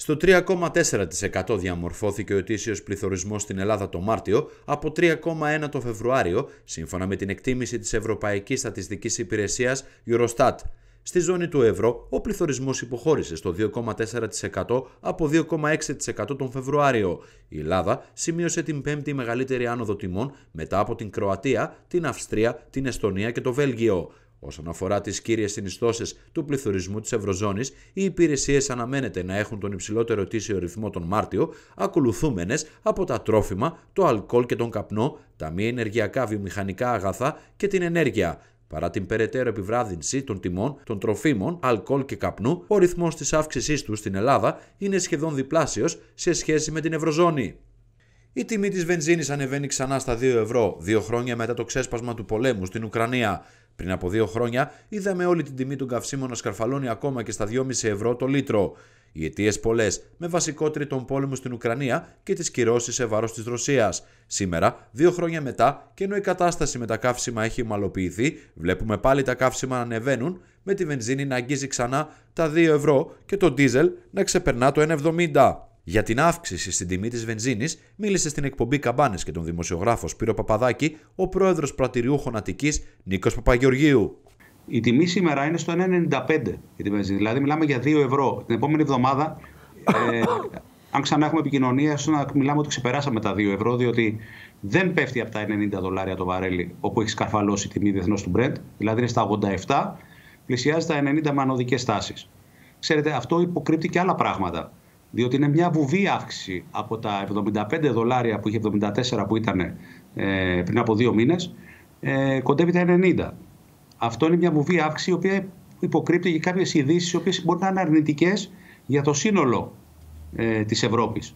Στο 3,4% διαμορφώθηκε ο ετήσιος πληθωρισμός στην Ελλάδα το Μάρτιο από 3,1% το Φεβρουάριο, σύμφωνα με την εκτίμηση της Ευρωπαϊκής Στατιστικής Υπηρεσίας Eurostat. Στη ζώνη του ευρώ, ο πληθωρισμός υποχώρησε στο 2,4% από 2,6% τον Φεβρουάριο. Η Ελλάδα σημείωσε την πέμπτη μεγαλύτερη άνοδο τιμών μετά από την Κροατία, την Αυστρία, την Εστονία και το Βέλγιο. Όσον αφορά τις κύριες συνιστώσεις του πληθωρισμού της Ευρωζώνης, οι υπηρεσίες αναμένεται να έχουν τον υψηλότερο ετήσιο ρυθμό τον Μάρτιο, ακολουθούμενες από τα τρόφιμα, το αλκοόλ και τον καπνό, τα μη ενεργειακά βιομηχανικά αγαθά και την ενέργεια. Παρά την περαιτέρω επιβράδυνση των τιμών των τροφίμων, αλκοόλ και καπνού, ο ρυθμός της αύξησής του στην Ελλάδα είναι σχεδόν διπλάσιος σε σχέση με την Ευρωζώνη. Η τιμή της βενζίνης ανεβαίνει ξανά στα 2 ευρώ, δύο χρόνια μετά το ξέσπασμα του πολέμου στην Ουκρανία. Πριν από δύο χρόνια είδαμε όλη την τιμή του καυσίμου να σκαρφαλώνει ακόμα και στα 2,5 ευρώ το λίτρο. Οι αιτίες πολλές, με βασικό τον πόλεμο στην Ουκρανία και τις κυρώσεις σε βάρος της Ρωσίας. Σήμερα, δύο χρόνια μετά, και ενώ η κατάσταση με τα καύσιμα έχει ομαλοποιηθεί, βλέπουμε πάλι τα καύσιμα να ανεβαίνουν, με τη βενζίνη να αγγίζει ξανά τα 2 ευρώ και το ντίζελ να ξεπερνά το 1,70. Για την αύξηση στην τιμή της βενζίνης μίλησε στην εκπομπή Καμπάνες και τον δημοσιογράφος Σπύρο Παπαδάκη, ο πρόεδρος Πρατηριούχων Αττική Νίκος Παπαγεωργίου. Η τιμή σήμερα είναι στο 1,95 για τη βενζίνη. Δηλαδή, μιλάμε για 2 ευρώ. Την επόμενη εβδομάδα, ε, αν ξανά έχουμε επικοινωνία, ίσως να μιλάμε ότι ξεπεράσαμε τα 2 ευρώ, διότι δεν πέφτει από τα 90 δολάρια το βαρέλι, όπου έχει σκαρφαλώσει η τιμή διεθνώς του Brent. Δηλαδή, είναι στα 87, πλησιάζει τα 90 με ανωδικές τάσεις. Ξέρετε, αυτό υποκρύπτει και άλλα πράγματα διότι είναι μια βουβή αύξηση από τα 75 δολάρια που είχε 74 που ήταν ε, πριν από δύο μήνες, ε, κοντεύει τα 90. Αυτό είναι μια βουβή αύξηση η οποία υποκρύπτει και κάποιες ειδήσεις οι οποίες μπορεί να είναι αρνητικές για το σύνολο ε, της Ευρώπης.